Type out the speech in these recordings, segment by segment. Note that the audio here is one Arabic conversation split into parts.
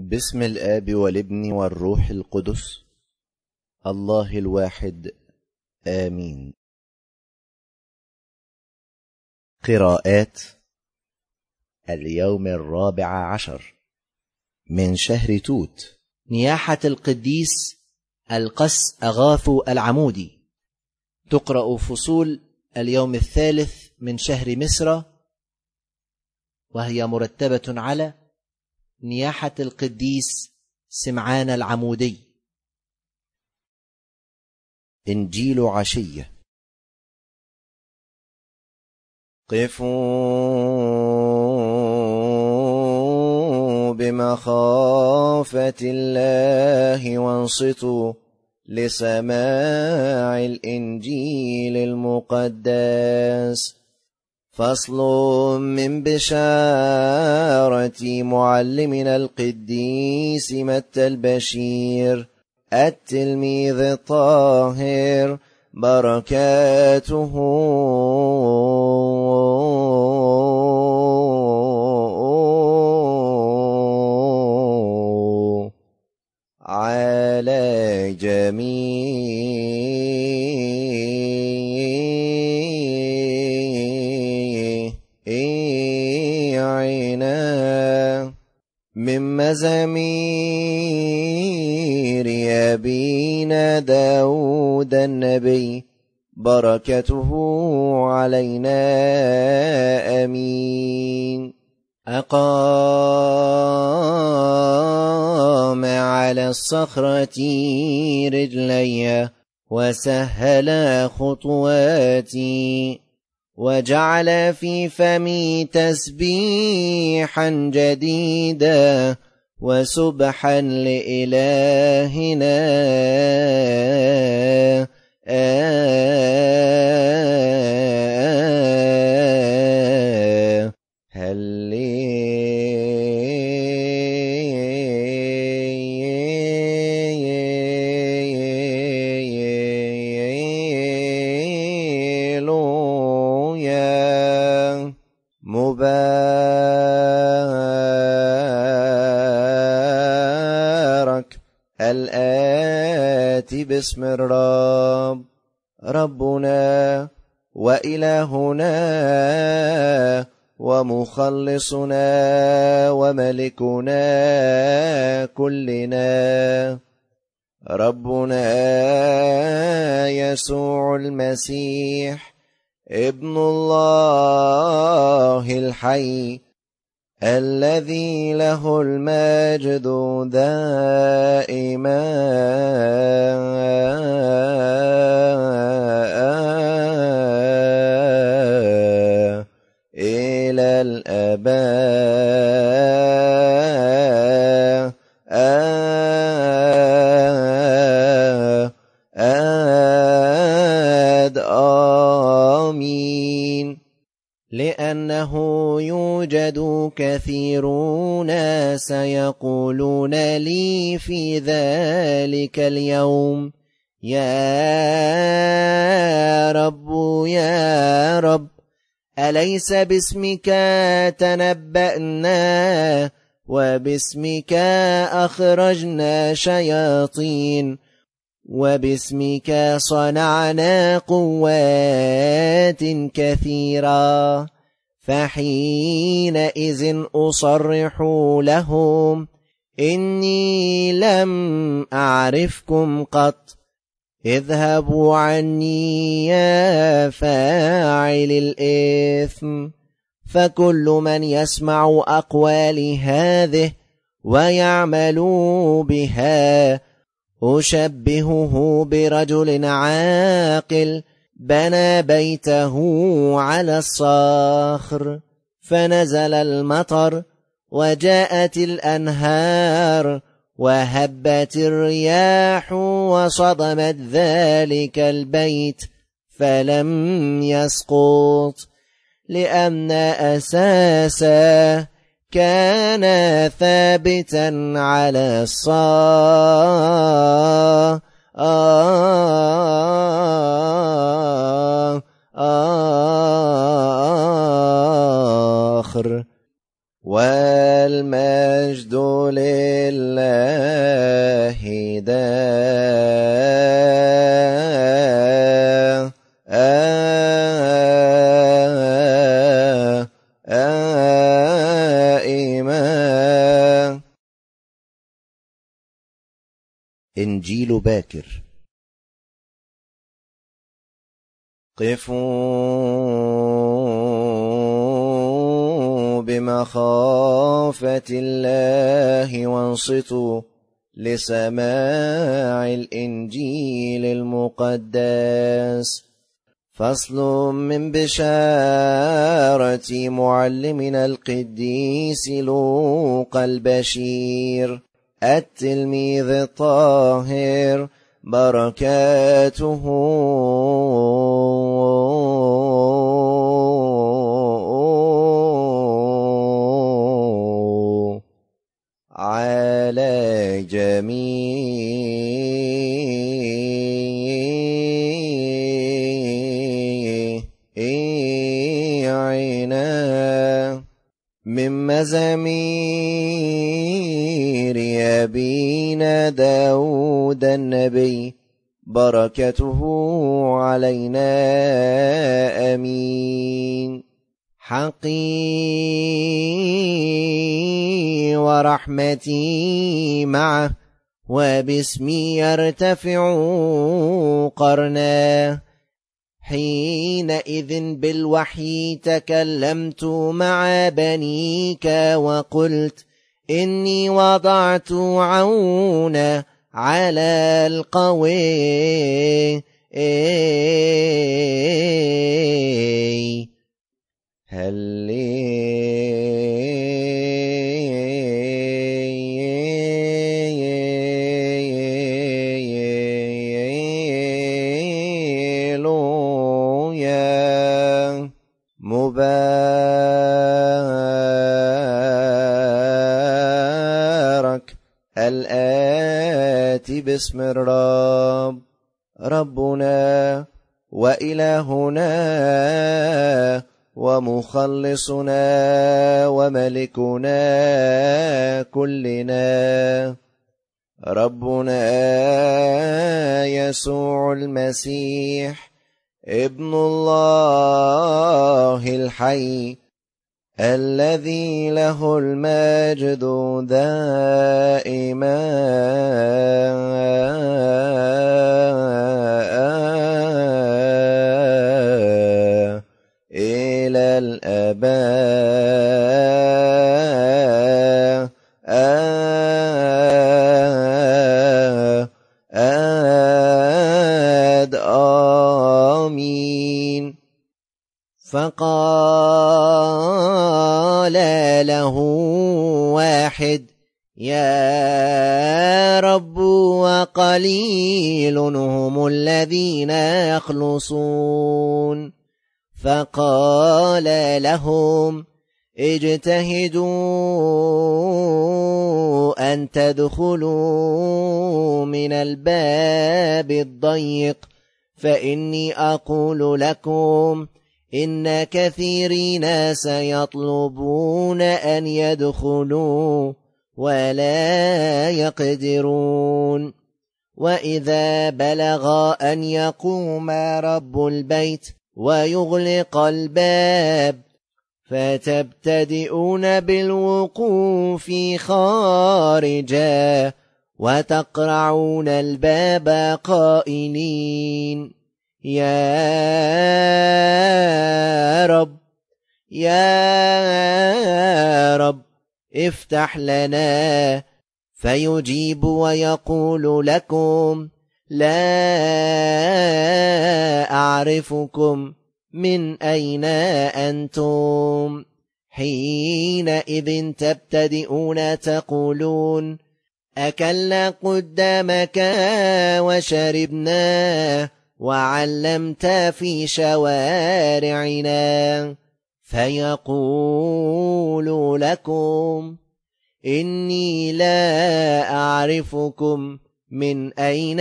باسم الاب والابن والروح القدس الله الواحد امين قراءات اليوم الرابع عشر من شهر توت نياحه القديس القس اغاثو العمودي تقرا فصول اليوم الثالث من شهر مصر وهي مرتبه على نياحة القديس سمعان العمودي إنجيل عشية قفوا بمخافة الله وانصتوا لسماع الإنجيل المقدس فصل من بشارة معلمنا القديس متى البشير التلميذ الطاهر بركاته من مزامير أبينا داود النبي بركته علينا امين اقام على الصخره رجلي وسهل خطواتي وجعل في فمي تسبيحا جديدا وسبحا لإلهنا آه. هل باسم الرب ربنا وإلهنا ومخلصنا وملكنا كلنا ربنا يسوع المسيح كثيرون سيقولون لي في ذلك اليوم يا رب يا رب أليس باسمك تنبأنا وباسمك أخرجنا شياطين وباسمك صنعنا قوات كثيرة فحينئذ أصرح لهم إني لم أعرفكم قط اذهبوا عني يا فاعل الإثم فكل من يسمع أقوالي هذه ويعمل بها أشبهه برجل عاقل بنى بيته على الصخر فنزل المطر وجاءت الأنهار وهبت الرياح وصدمت ذلك البيت فلم يسقط لأن أساسا كان ثابتا على الصخر آخر والمجد لله دائم الخليل باكر قفوا بمخافة الله وانصتوا لسماع الإنجيل المقدس فصل من بشارة معلمنا القديس لوقا البشير التلميذ الطاهر بركاته على جميع زمير أبينا داود النبي بركته علينا أمين حقي ورحمتي معه وباسمي يرتفع قرناه حينئذ بالوحي تكلمت مع بنيك وقلت إني وضعت عونا على القوي إيه. هل لي باسم الرب ربنا وإلهنا ومخلصنا وملكنا كلنا ربنا يسوع المسيح فقال له واحد يا رب وقليل هم الذين يخلصون فقال لهم اجتهدوا أن تدخلوا من الباب الضيق فإني أقول لكم إن كثيرين سيطلبون أن يدخلوا ولا يقدرون وإذا بلغ أن يقوم رب البيت ويغلق الباب فتبتدئون بالوقوف خارجا وتقرعون الباب قائلين يا رب يا رب افتح لنا فيجيب ويقول لكم لا أعرفكم من أين أنتم حينئذ تبتدئون تقولون أكلنا قدامك وشربناه وعلمت في شوارعنا فيقول لكم إني لا أعرفكم من أين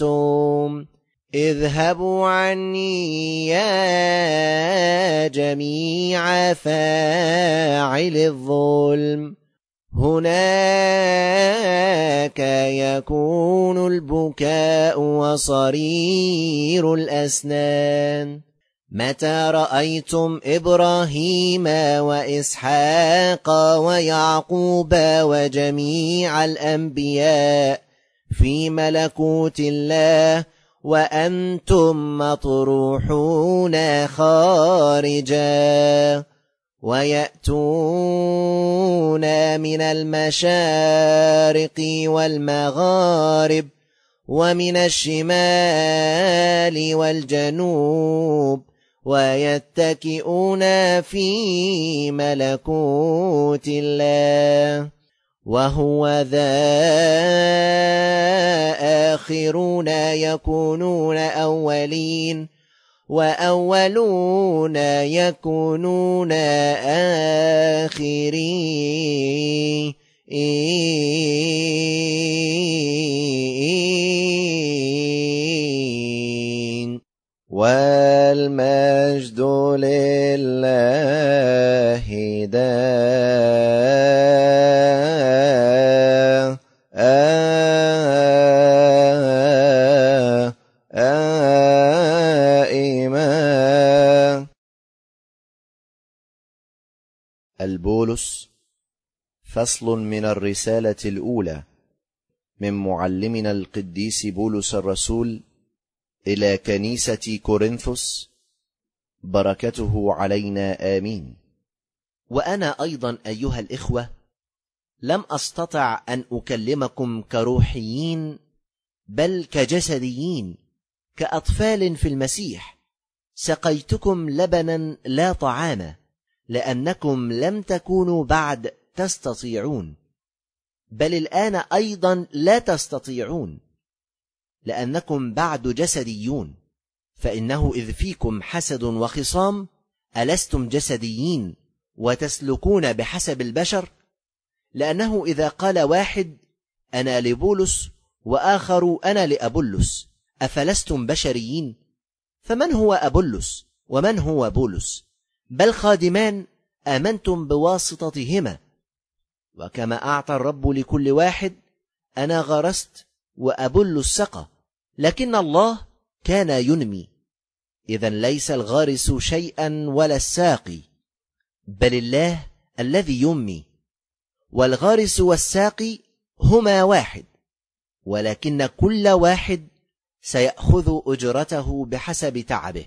أنتم اذهبوا عني يا جميع فاعل الظلم هناك يكون البكاء وصرير الأسنان متى رأيتم إبراهيم وإسحاق ويعقوب وجميع الأنبياء في ملكوت الله وأنتم مطروحون خارجاً وياتونا من المشارق والمغارب ومن الشمال والجنوب ويتكئون في ملكوت الله وهو ذا آخرون يكونون أولين وأولون يكونون آخرين فصل من الرسالة الأولى من معلمنا القديس بولس الرسول إلى كنيسة كورنثوس بركته علينا آمين. وأنا أيضا أيها الإخوة لم أستطع أن أكلمكم كروحيين بل كجسديين كأطفال في المسيح سقيتكم لبنا لا طعاما لأنكم لم تكونوا بعد تستطيعون بل الان ايضا لا تستطيعون لانكم بعد جسديون فانه اذ فيكم حسد وخصام الستم جسديين وتسلكون بحسب البشر لانه اذا قال واحد انا لبولس واخر انا لابولس افلستم بشريين فمن هو ابولس ومن هو بولس بل خادمان امنتم بواسطتهما وكما أعطى الرب لكل واحد أنا غرست وأبل السقى لكن الله كان ينمي إذا ليس الغارس شيئا ولا الساقي بل الله الذي ينمي والغارس والساقي هما واحد ولكن كل واحد سيأخذ أجرته بحسب تعبه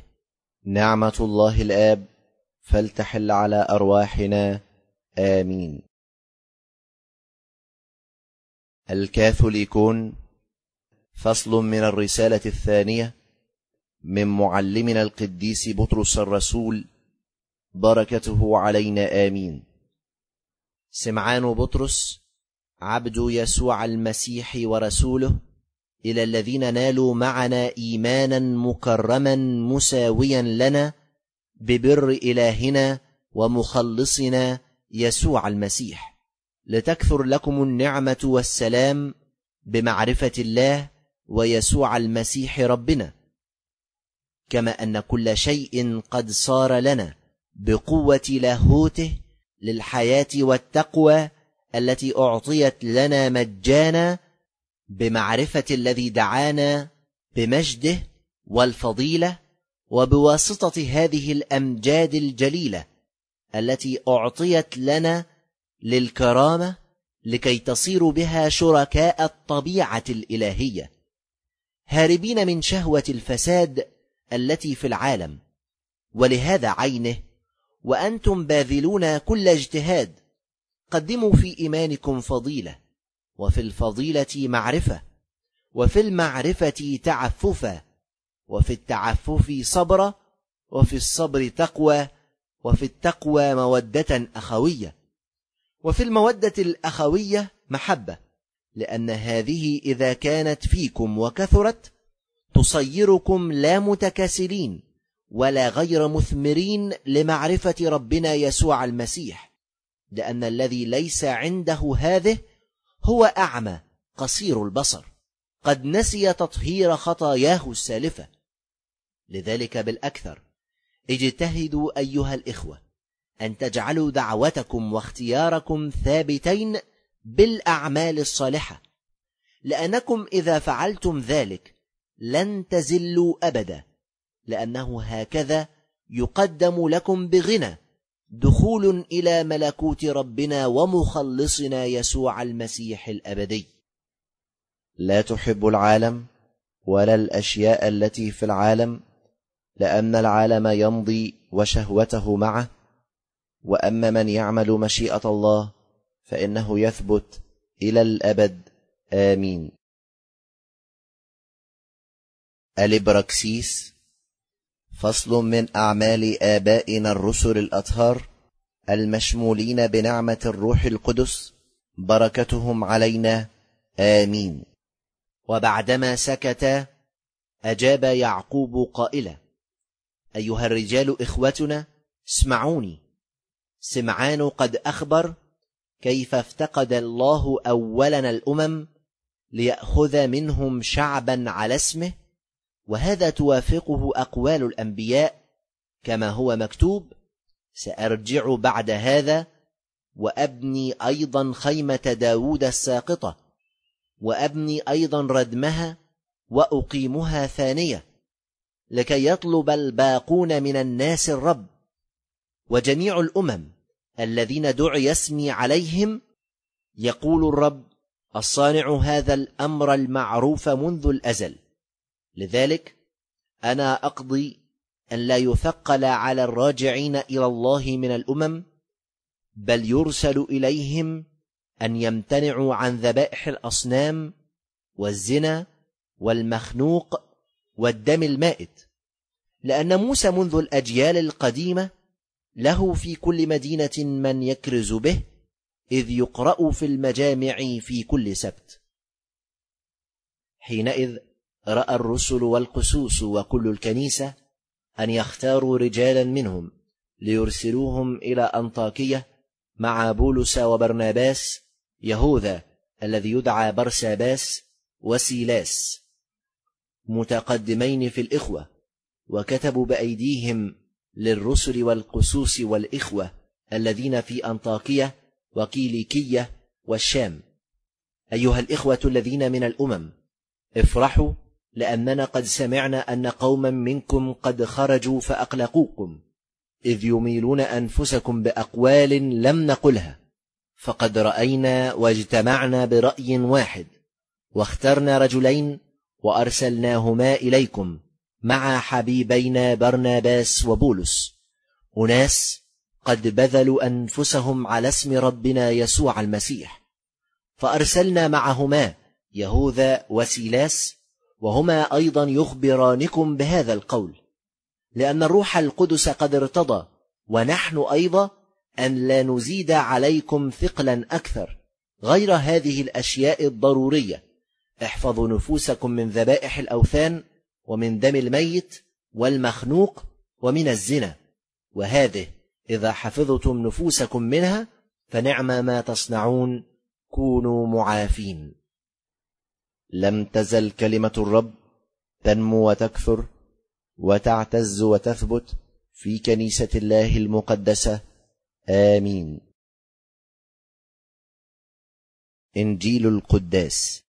نعمة الله الآب فلتحل على أرواحنا آمين الكاثوليكون فصل من الرسالة الثانية من معلمنا القديس بطرس الرسول بركته علينا آمين سمعان بطرس عبد يسوع المسيح ورسوله إلى الذين نالوا معنا إيمانا مكرما مساويا لنا ببر إلهنا ومخلصنا يسوع المسيح لتكثر لكم النعمة والسلام بمعرفة الله ويسوع المسيح ربنا كما أن كل شيء قد صار لنا بقوة لاهوته للحياة والتقوى التي أعطيت لنا مجانا بمعرفة الذي دعانا بمجده والفضيلة وبواسطة هذه الأمجاد الجليلة التي أعطيت لنا للكرامة لكي تصيروا بها شركاء الطبيعة الإلهية هاربين من شهوة الفساد التي في العالم ولهذا عينه وأنتم باذلون كل اجتهاد قدموا في إيمانكم فضيلة وفي الفضيلة معرفة وفي المعرفة تعففا وفي التعفف صبرا وفي الصبر تقوى وفي التقوى مودة أخوية وفي المودة الأخوية محبة لأن هذه إذا كانت فيكم وكثرت تصيركم لا متكاسلين ولا غير مثمرين لمعرفة ربنا يسوع المسيح لأن الذي ليس عنده هذه هو أعمى قصير البصر قد نسي تطهير خطاياه السالفة لذلك بالأكثر اجتهدوا أيها الإخوة أن تجعلوا دعوتكم واختياركم ثابتين بالأعمال الصالحة لأنكم إذا فعلتم ذلك لن تزلوا أبدا لأنه هكذا يقدم لكم بغنى دخول إلى ملكوت ربنا ومخلصنا يسوع المسيح الأبدي لا تحب العالم ولا الأشياء التي في العالم لأن العالم يمضي وشهوته معه واما من يعمل مشيئه الله فانه يثبت الى الابد امين الابراكسيس فصل من اعمال ابائنا الرسل الاطهار المشمولين بنعمه الروح القدس بركتهم علينا امين وبعدما سكت اجاب يعقوب قائلا ايها الرجال اخوتنا اسمعوني سمعان قد أخبر كيف افتقد الله أولنا الأمم ليأخذ منهم شعبا على اسمه وهذا توافقه أقوال الأنبياء كما هو مكتوب سأرجع بعد هذا وأبني أيضا خيمة داود الساقطة وأبني أيضا ردمها وأقيمها ثانية لكي يطلب الباقون من الناس الرب وجميع الأمم الذين دعي اسمي عليهم يقول الرب الصانع هذا الأمر المعروف منذ الأزل لذلك أنا أقضي أن لا يثقل على الراجعين إلى الله من الأمم بل يرسل إليهم أن يمتنعوا عن ذبائح الأصنام والزنا والمخنوق والدم المائت لأن موسى منذ الأجيال القديمة له في كل مدينة من يكرز به إذ يقرأ في المجامع في كل سبت حينئذ رأى الرسل والقسوس وكل الكنيسة أن يختاروا رجالا منهم ليرسلوهم إلى أنطاكية مع بولس وبرناباس يهوذا الذي يدعى برساباس وسيلاس متقدمين في الإخوة وكتبوا بأيديهم للرسل والقسوس والإخوة الذين في أنطاكية وكيليكية والشام أيها الإخوة الذين من الأمم افرحوا لأننا قد سمعنا أن قوما منكم قد خرجوا فأقلقوكم إذ يميلون أنفسكم بأقوال لم نقلها فقد رأينا واجتمعنا برأي واحد واخترنا رجلين وأرسلناهما إليكم مع حبيبينا برناباس وبولس أناس قد بذلوا أنفسهم على اسم ربنا يسوع المسيح فأرسلنا معهما يهوذا وسيلاس وهما أيضا يخبرانكم بهذا القول لأن الروح القدس قد ارتضى ونحن أيضا أن لا نزيد عليكم ثقلا أكثر غير هذه الأشياء الضرورية احفظوا نفوسكم من ذبائح الأوثان ومن دم الميت والمخنوق ومن الزنا وهذه إذا حفظتم نفوسكم منها فنعم ما تصنعون كونوا معافين لم تزل كلمة الرب تنمو وتكثر وتعتز وتثبت في كنيسة الله المقدسة آمين إنجيل القداس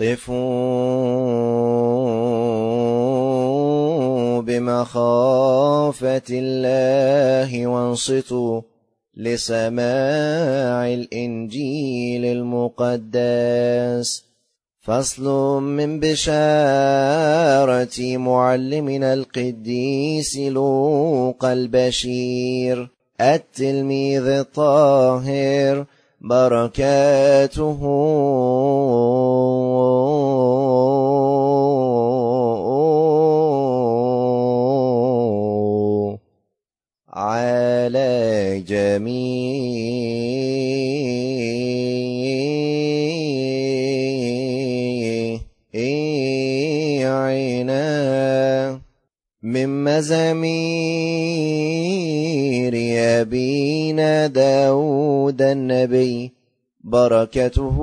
قفوا بمخافة الله وانصتوا لسماع الإنجيل المقدس فصل من بشارة معلمنا القديس لوقا البشير التلميذ الطاهر بركاته مزامير أبينا داود النبي بركته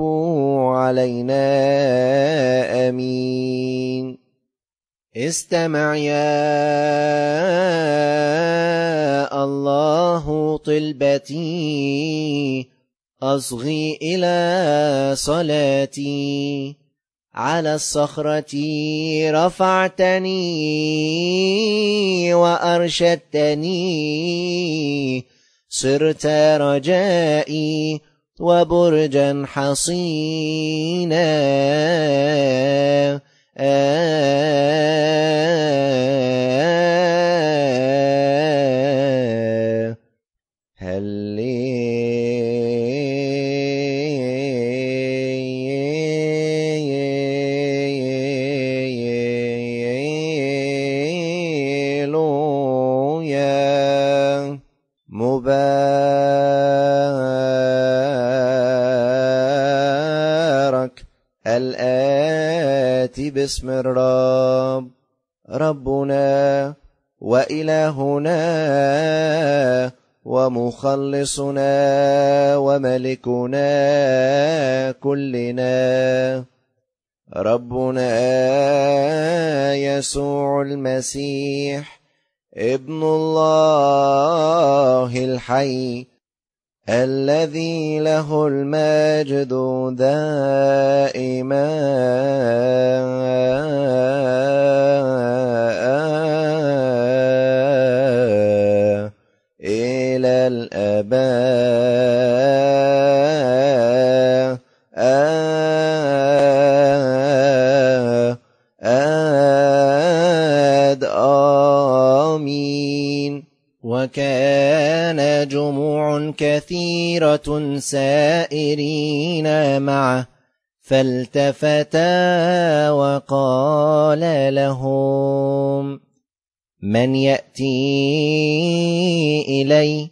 علينا امين استمع يا الله طلبتي اصغي الى صلاتي على الصخرة رفعتني وأرشدتني صرت رجائي وبرجا حصينا آه باسم الرب ربنا وإلهنا ومخلصنا وملكنا كلنا ربنا يسوع المسيح ابن الله الحي الذي له المجد دائما إلى الأبد وكان جموع كثيرة سائرين معه فالتفتا وقال لهم من يأتي إلي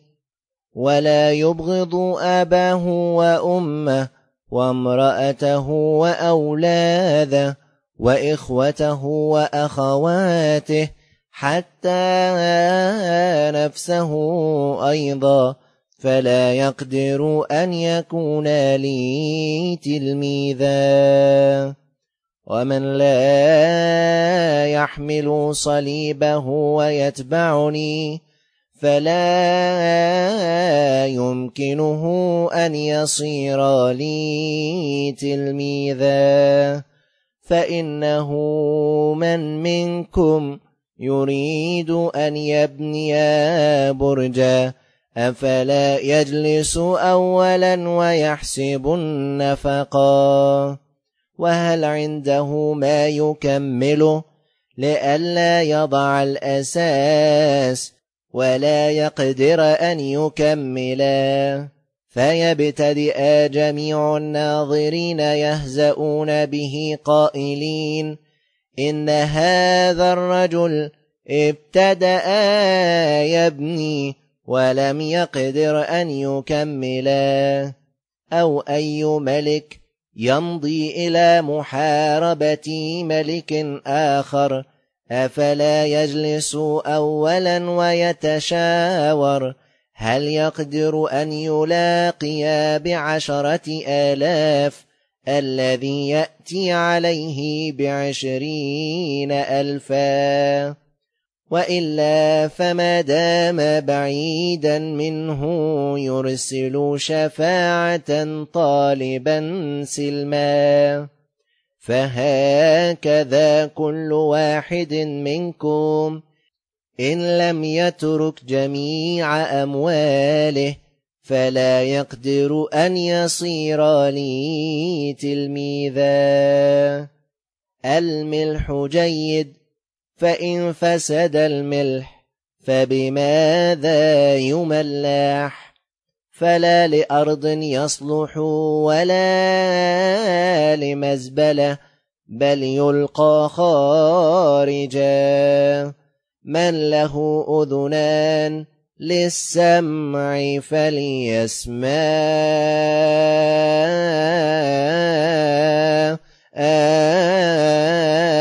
ولا يبغض أباه وأمه وامرأته وأولاده وإخوته وأخواته حتى نفسه أيضا فلا يقدر أن يكون لي تلميذا ومن لا يحمل صليبه ويتبعني فلا يمكنه أن يصير لي تلميذا فإنه من منكم يريد أن يبني برجا أفلا يجلس أولا ويحسب النفقا وهل عنده ما يكمله لئلا يضع الأساس ولا يقدر أن يكملا فيبتدئ جميع الناظرين يهزؤون به قائلين إن هذا الرجل ابتدأ يبني ولم يقدر أن يكملا أو أي ملك يمضي إلى محاربة ملك آخر أفلا يجلس أولا ويتشاور هل يقدر أن يلاقيا بعشرة آلاف الذي يأتي عليه بعشرين ألفا وإلا فما دام بعيدا منه يرسل شفاعة طالبا سلما فهكذا كل واحد منكم إن لم يترك جميع أمواله فلا يقدر أن يصير لي تلميذا الملح جيد فإن فسد الملح فبماذا يملاح فلا لأرض يصلح ولا لمزبلة بل يلقى خارجا من له أذنان للسمع فليسمع آه